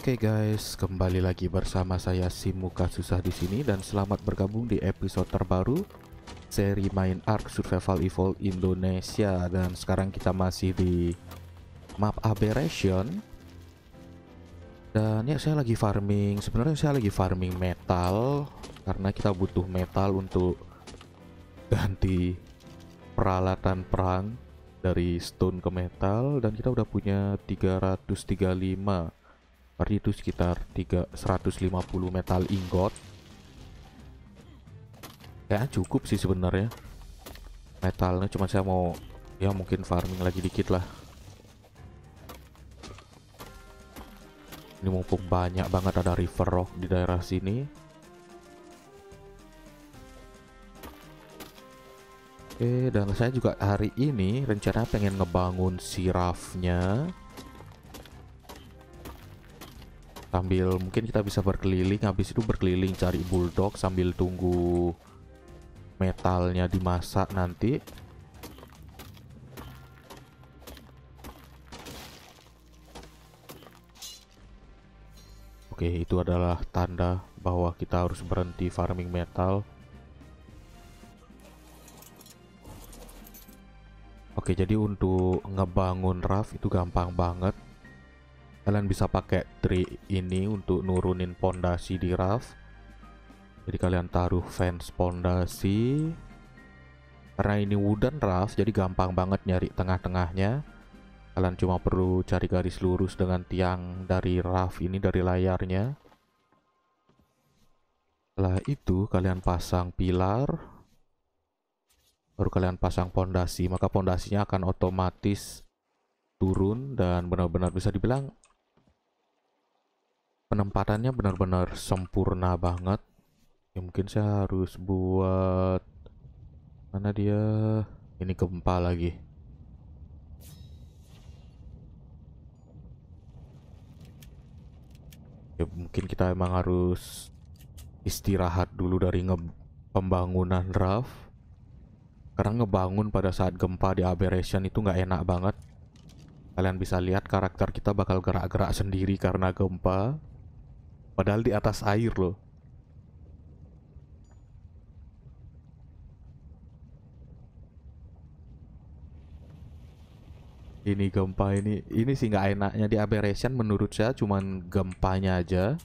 Oke okay guys, kembali lagi bersama saya Simuka Susah di sini dan selamat bergabung di episode terbaru seri main Ark Survival Evolved Indonesia dan sekarang kita masih di map Aberration. Dan ya saya lagi farming, sebenarnya saya lagi farming metal karena kita butuh metal untuk ganti peralatan perang dari stone ke metal dan kita udah punya 335 tadi itu sekitar 3, 150 metal ingot kayaknya cukup sih sebenarnya metalnya cuma saya mau ya mungkin farming lagi dikit lah ini mumpung banyak banget ada river rock di daerah sini oke dan saya juga hari ini rencana pengen ngebangun sirafnya sambil mungkin kita bisa berkeliling habis itu berkeliling cari bulldog sambil tunggu metalnya dimasak nanti Oke, itu adalah tanda bahwa kita harus berhenti farming metal. Oke, jadi untuk ngebangun raft itu gampang banget kalian bisa pakai tri ini untuk nurunin pondasi di raft jadi kalian taruh fans pondasi karena ini wooden raft jadi gampang banget nyari tengah-tengahnya kalian cuma perlu cari garis lurus dengan tiang dari raft ini dari layarnya setelah itu kalian pasang pilar baru kalian pasang pondasi maka pondasinya akan otomatis turun dan benar-benar bisa dibilang penempatannya benar-benar sempurna banget ya mungkin saya harus buat mana dia ini gempa lagi ya mungkin kita emang harus istirahat dulu dari nge pembangunan raft karena ngebangun pada saat gempa di aberration itu nggak enak banget kalian bisa lihat karakter kita bakal gerak-gerak sendiri karena gempa Padahal di atas air loh. Ini gempa ini, ini sih nggak enaknya di aberration menurut saya cuman gempanya aja.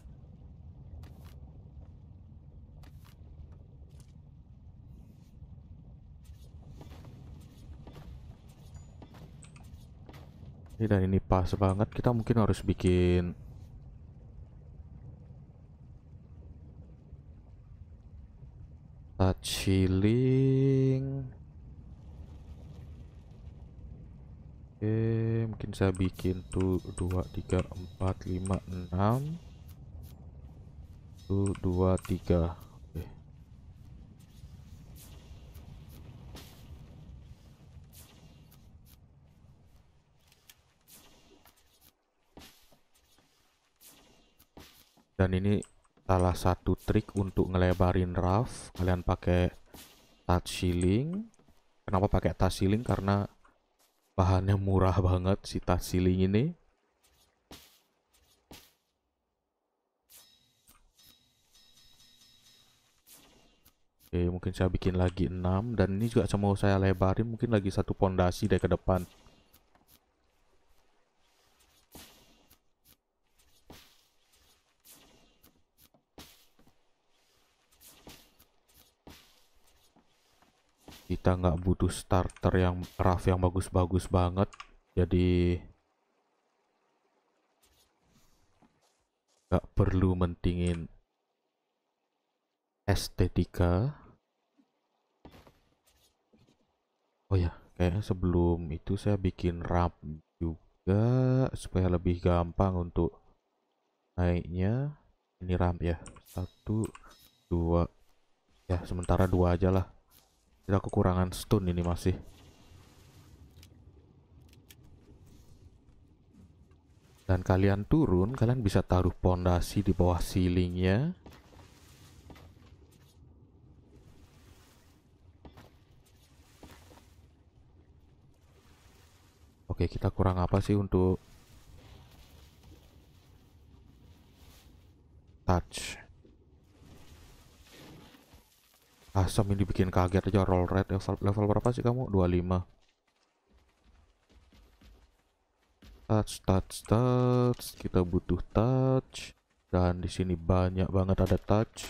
Ini dan ini pas banget kita mungkin harus bikin touch healing oke mungkin saya bikin tuh dua tiga empat lima enam tuh dua tiga, oke. dan ini salah satu trik untuk ngelebarin raft kalian pakai touch ceiling kenapa pakai touch ceiling karena bahannya murah banget si touch ceiling ini oke mungkin saya bikin lagi 6 dan ini juga mau saya lebarin mungkin lagi satu pondasi dari ke depan kita nggak butuh starter yang raf yang bagus-bagus banget jadi nggak perlu mentingin estetika oh ya kayaknya sebelum itu saya bikin ramp juga supaya lebih gampang untuk naiknya ini ramp ya satu dua ya sementara dua aja lah kita kekurangan stun ini masih. Dan kalian turun, kalian bisa taruh pondasi di bawah ceilingnya. Oke, kita kurang apa sih untuk touch? Asam ini bikin kaget aja roll rate level, level berapa sih kamu? 25 touch touch touch kita butuh touch dan di sini banyak banget ada touch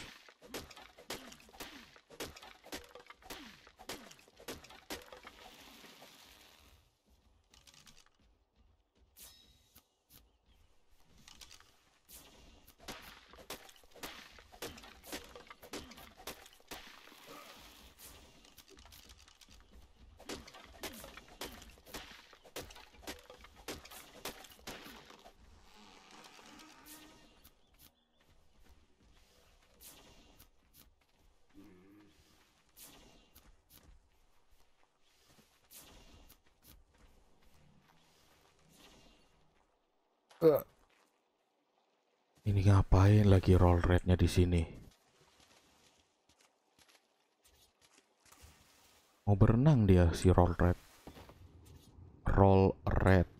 roll rate-nya di sini. Mau berenang dia si roll rate. Roll rate.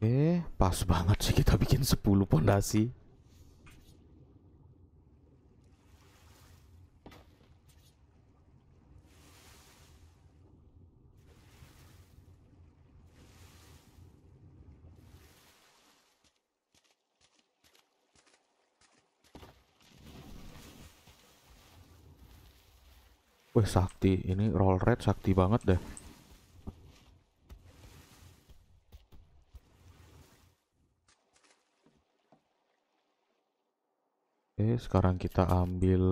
Eh, pas banget sih kita bikin 10 pondasi. Wih sakti, ini roll red sakti banget deh. Oke, sekarang kita ambil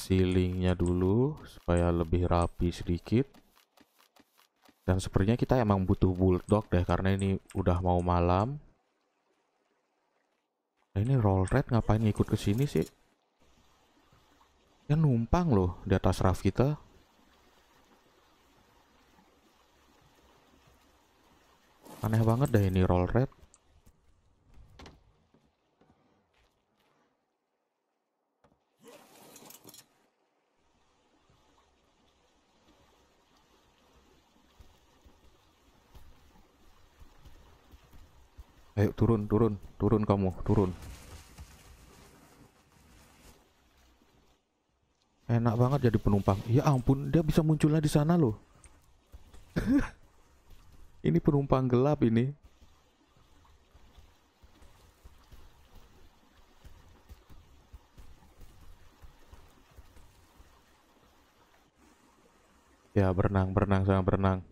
ceilingnya dulu supaya lebih rapi sedikit. Dan sepertinya kita emang butuh bulldog deh karena ini udah mau malam. Nah, ini roll red ngapain ngikut ke sini sih? Ya numpang loh di atas raft kita. Aneh banget dah ini roll rate. Ayo turun, turun, turun kamu, turun. Enak banget jadi penumpang. Ya ampun, dia bisa munculnya di sana loh. Ini penumpang gelap ini. Ya, berenang, berenang, sama berenang.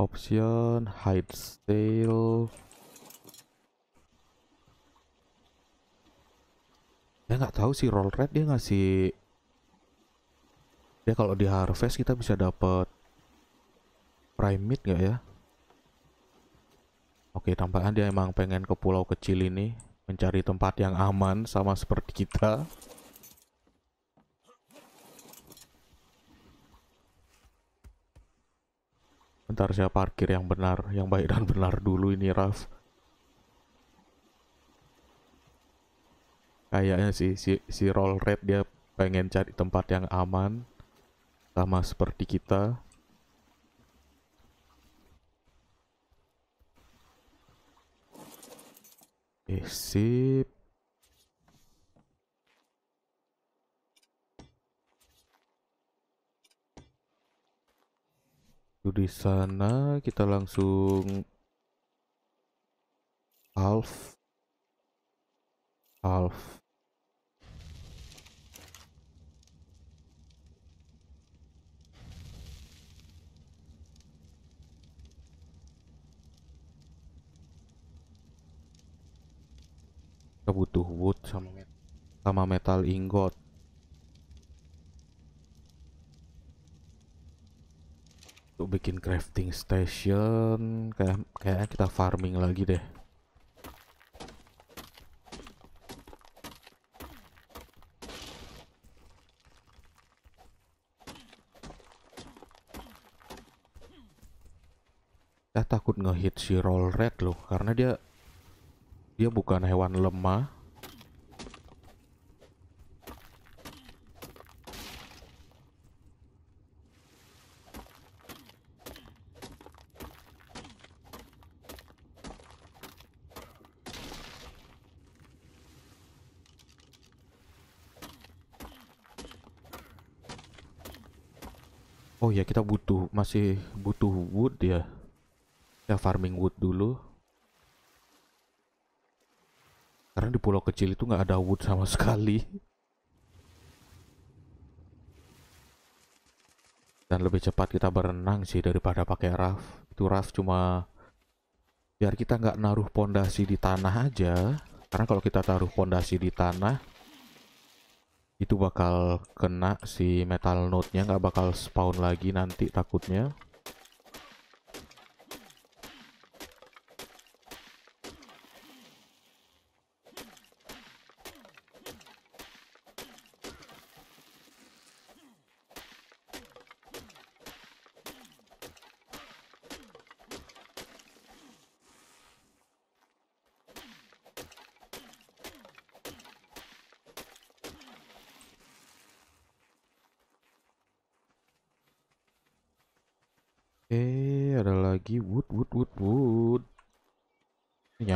Option, hide sail. Ya nggak tahu sih roll rate dia ngasih ya kalau di harvest kita bisa dapat prime meat nggak ya oke tampaknya dia emang pengen ke pulau kecil ini mencari tempat yang aman sama seperti kita bentar saya parkir yang benar yang baik dan benar dulu ini Raf kayaknya si si, si roll red dia pengen cari tempat yang aman sama seperti kita eh sip di sana kita langsung half half kita butuh wood sama met sama metal ingot untuk bikin crafting station kayak kayaknya kita farming lagi deh takut ngehit si roll red loh karena dia dia bukan hewan lemah. Oh ya kita butuh masih butuh wood ya. Ya farming wood dulu. karena di pulau kecil itu nggak ada wood sama sekali dan lebih cepat kita berenang sih daripada pakai raft itu raft cuma biar kita nggak naruh pondasi di tanah aja karena kalau kita taruh pondasi di tanah itu bakal kena si metal node nya nggak bakal spawn lagi nanti takutnya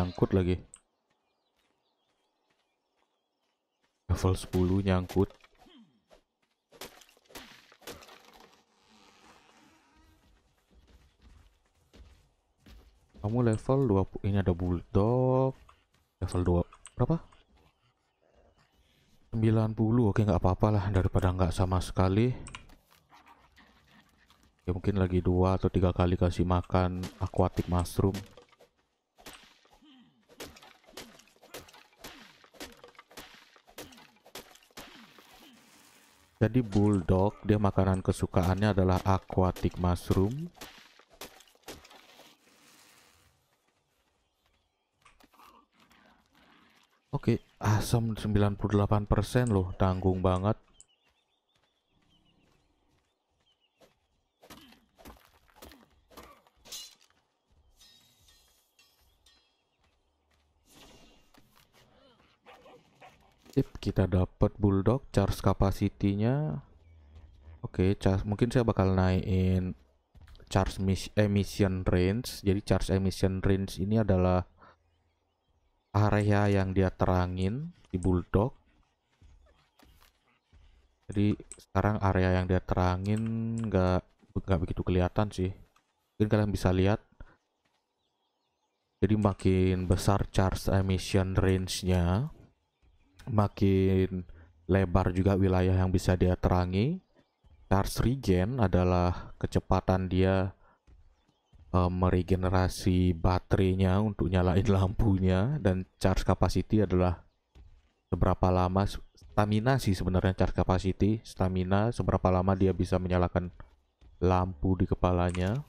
nyangkut lagi level 10 nyangkut kamu level 20 ini ada bulldog level 2 berapa 90 oke nggak apa-apa lah daripada nggak sama sekali ya mungkin lagi dua atau tiga kali kasih makan aquatic mushroom Jadi bulldog dia makanan kesukaannya adalah aquatic mushroom. Oke, okay, asam 98% loh, tanggung banget. Sip, kita dapat bulldog charge capacity-nya. Oke, okay, charge mungkin saya bakal naikin charge emission range. Jadi charge emission range ini adalah area yang dia terangin di bulldog. Jadi sekarang area yang dia terangin nggak nggak begitu kelihatan sih. Mungkin kalian bisa lihat. Jadi makin besar charge emission range-nya, makin lebar juga wilayah yang bisa dia terangi. Charge regen adalah kecepatan dia e, meregenerasi baterainya untuk nyalain lampunya dan charge capacity adalah seberapa lama stamina sih sebenarnya charge capacity stamina seberapa lama dia bisa menyalakan lampu di kepalanya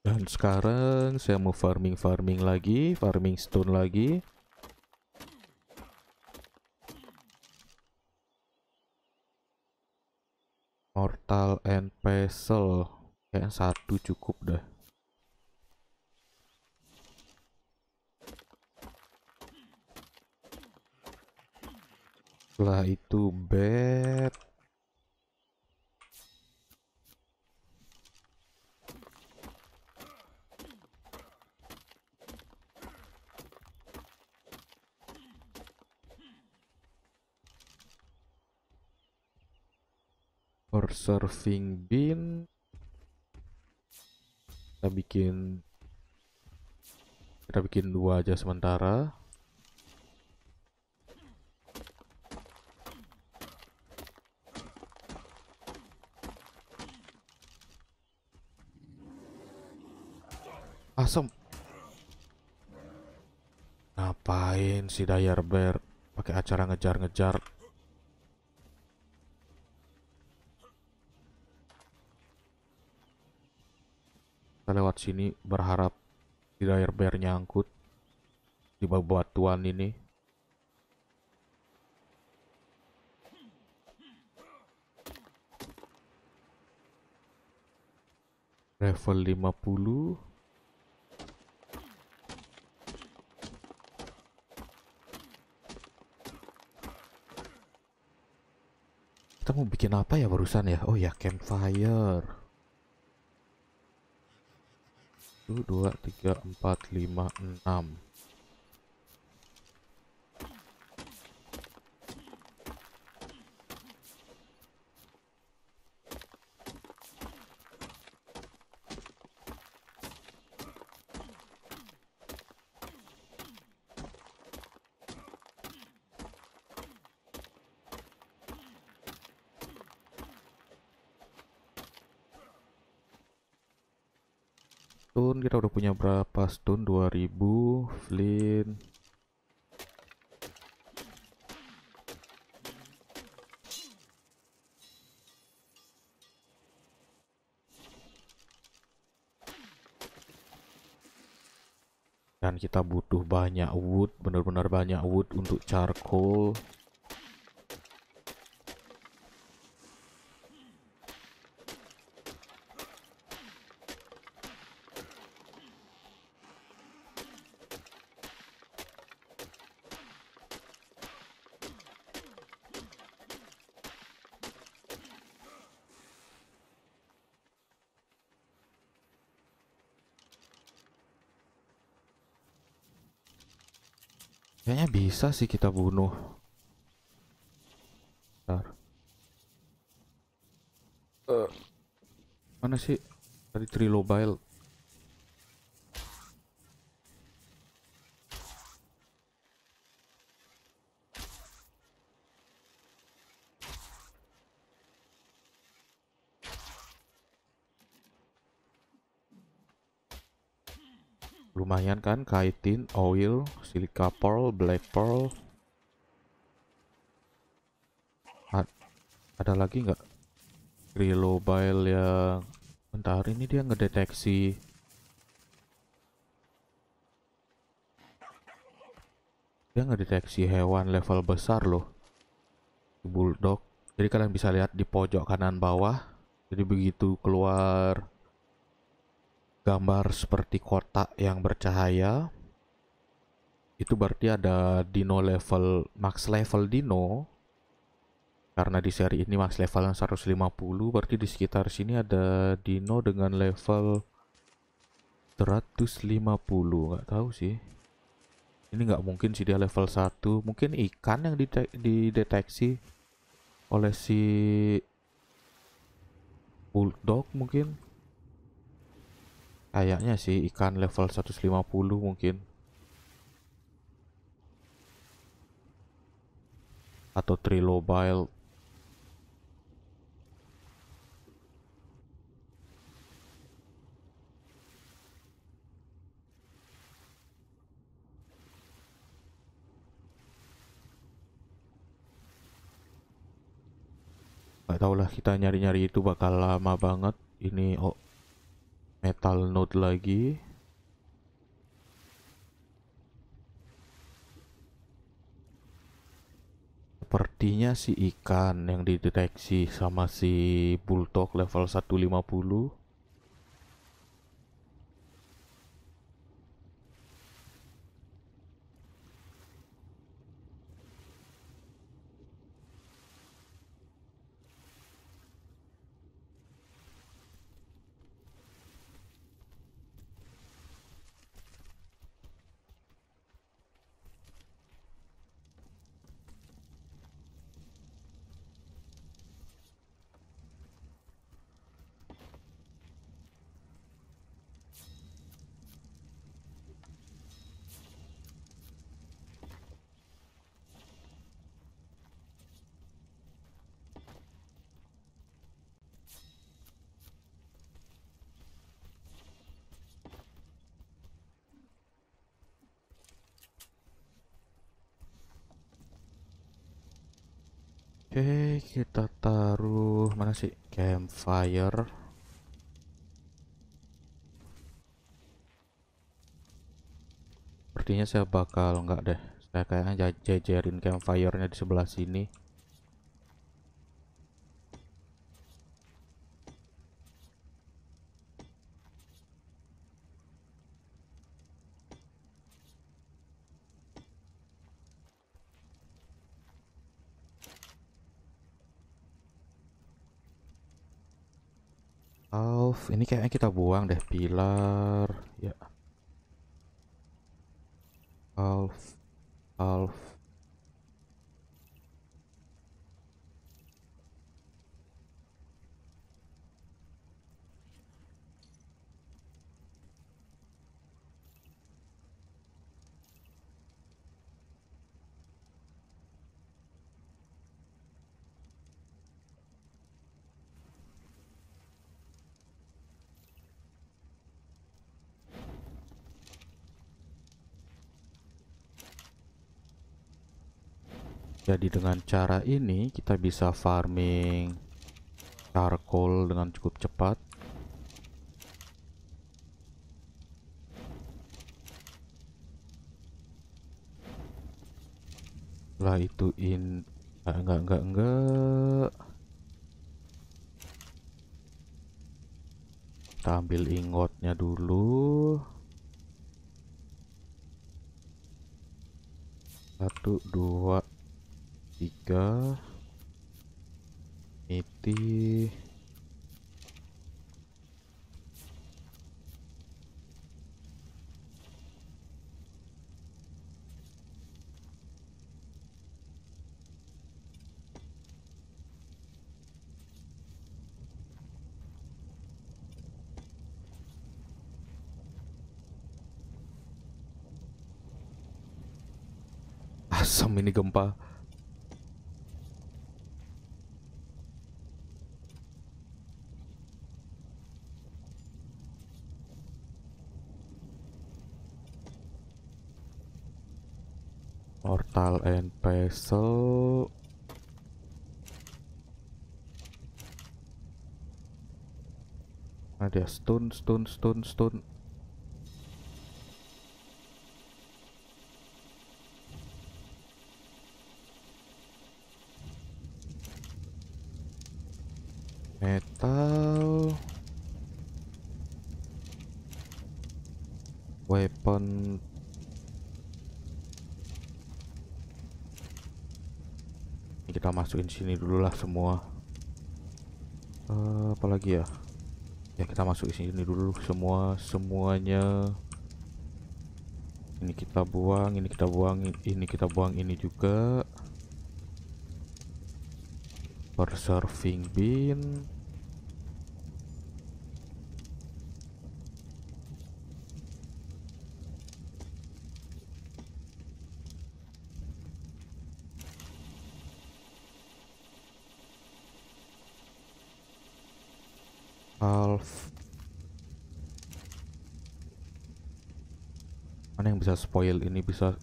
Dan sekarang saya mau farming-farming lagi, farming stone lagi. Mortal and pestle. yang satu cukup dah. Setelah itu bed for serving bin kita bikin kita bikin dua aja sementara asem ngapain si dayar bear pakai acara ngejar-ngejar Kita lewat sini berharap tidak air bear nyangkut di bebatuan ini. Level 50 kita mau bikin apa ya barusan ya oh ya campfire 1, 2, 3, 4, 5, 6 punya berapa stone 2000 flint dan kita butuh banyak wood benar-benar banyak wood untuk charcoal bisa sih kita bunuh. Bentar. Uh. Mana sih? Tadi trilobile. Lumayan kan kaitin, oil, silica pearl, black pearl. A ada lagi nggak? relobile yang bentar ini dia ngedeteksi dia ngedeteksi hewan level besar loh. Bulldog. Jadi kalian bisa lihat di pojok kanan bawah. Jadi begitu keluar gambar seperti kotak yang bercahaya itu berarti ada dino level max level dino karena di seri ini max levelnya 150 berarti di sekitar sini ada dino dengan level 150 nggak tahu sih ini nggak mungkin sih dia level 1 mungkin ikan yang dideteksi oleh si bulldog mungkin Kayaknya sih ikan level 150 mungkin. Atau trilobile. Gak tau lah kita nyari-nyari itu bakal lama banget. Ini oh metal node lagi sepertinya si ikan yang dideteksi sama si bulldog level 150 Oke, kita taruh mana sih? Campfire. Sepertinya saya bakal nggak deh. Saya kayaknya jajarin campfire-nya di sebelah sini. Roof. Ini kayaknya kita buang deh pilar. Ya. Half. Half. Jadi dengan cara ini kita bisa farming charcoal dengan cukup cepat. Setelah itu in nah, enggak enggak enggak kita ambil ingotnya dulu satu dua tiga miti asam ini gempa portal and pestle. Nah dia stun, stun, stun, stun. Metal. Weapon kita masukin sini dulu lah semua uh, eh, apalagi ya ya kita masukin sini dulu semua semuanya ini kita buang ini kita buang ini kita buang ini juga preserving bin half mana yang bisa spoil ini bisa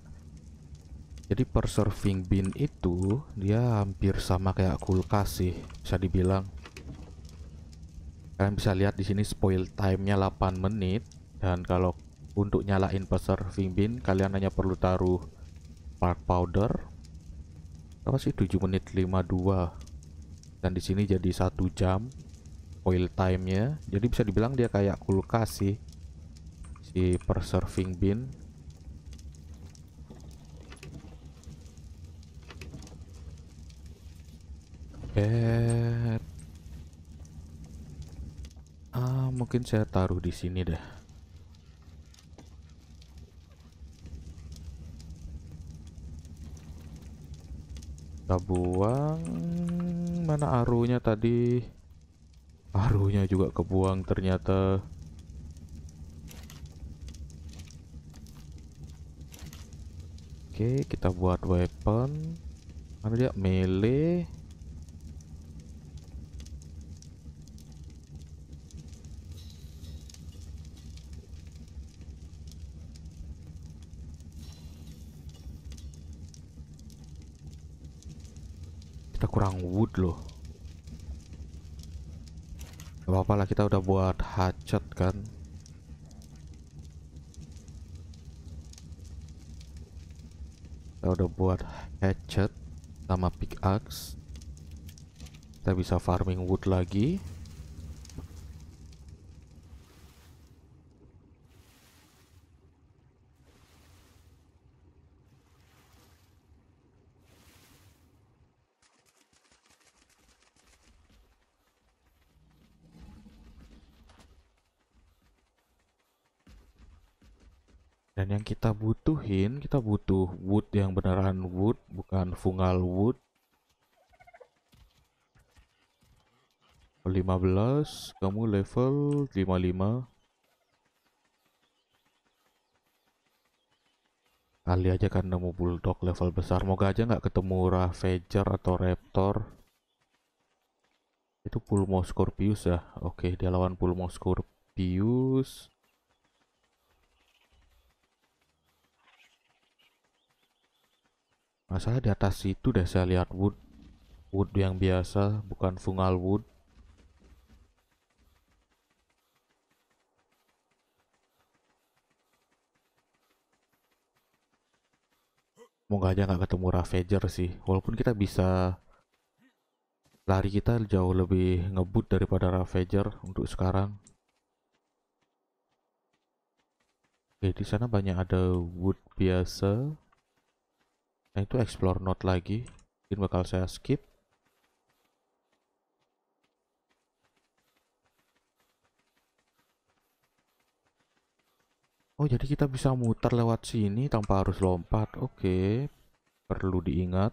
jadi per serving bin itu dia hampir sama kayak kulkas sih bisa dibilang kalian bisa lihat di sini spoil time-nya 8 menit dan kalau untuk nyalain per serving bin kalian hanya perlu taruh park powder apa sih 7 menit 52 dan di sini jadi satu jam coil time-nya. Jadi bisa dibilang dia kayak kulkas sih. Si preserving bin. Eh, Ah, mungkin saya taruh di sini deh. Kita buang mana arunya tadi? paruhnya juga kebuang ternyata Oke kita buat weapon Mana dia? Melee Kita kurang wood loh Gak apa-apa lah kita udah buat hatchet kan Kita udah buat hatchet sama pickaxe Kita bisa farming wood lagi Dan yang kita butuhin, kita butuh wood yang beneran wood, bukan fungal wood. 15, kamu level 55. Kali aja kan nemu bulldog level besar. Moga aja nggak ketemu Ravager atau Raptor. Itu Pulmo Scorpius ya. Oke, dia lawan Pulmo Scorpius. masalah di atas situ deh saya lihat wood wood yang biasa bukan fungal wood Moga aja nggak ketemu Ravager sih. Walaupun kita bisa lari kita jauh lebih ngebut daripada Ravager untuk sekarang. Oke, di sana banyak ada wood biasa. Nah itu explore node lagi. Mungkin bakal saya skip. Oh jadi kita bisa muter lewat sini tanpa harus lompat. Oke, okay. perlu diingat.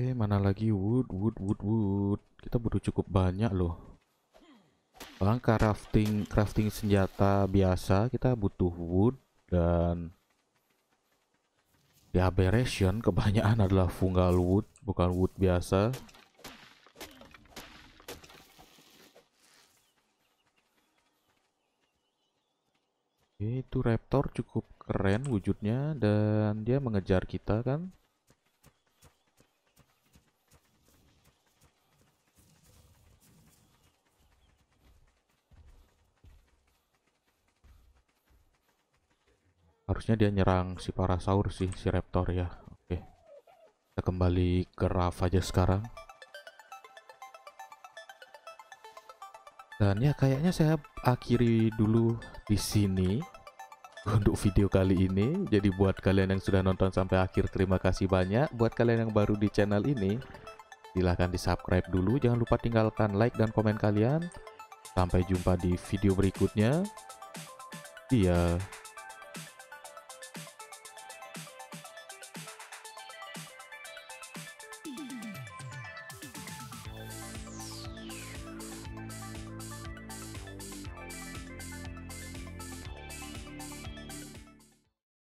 Oke, mana lagi wood, wood, wood, wood. Kita butuh cukup banyak loh. Bang crafting crafting senjata biasa kita butuh wood dan di aberration kebanyakan adalah fungal wood, bukan wood biasa. itu raptor cukup keren wujudnya dan dia mengejar kita kan. harusnya dia nyerang si parasaur sih si raptor ya oke kita kembali ke Raf aja sekarang dan ya kayaknya saya akhiri dulu di sini untuk video kali ini jadi buat kalian yang sudah nonton sampai akhir terima kasih banyak buat kalian yang baru di channel ini silahkan di subscribe dulu jangan lupa tinggalkan like dan komen kalian sampai jumpa di video berikutnya iya ya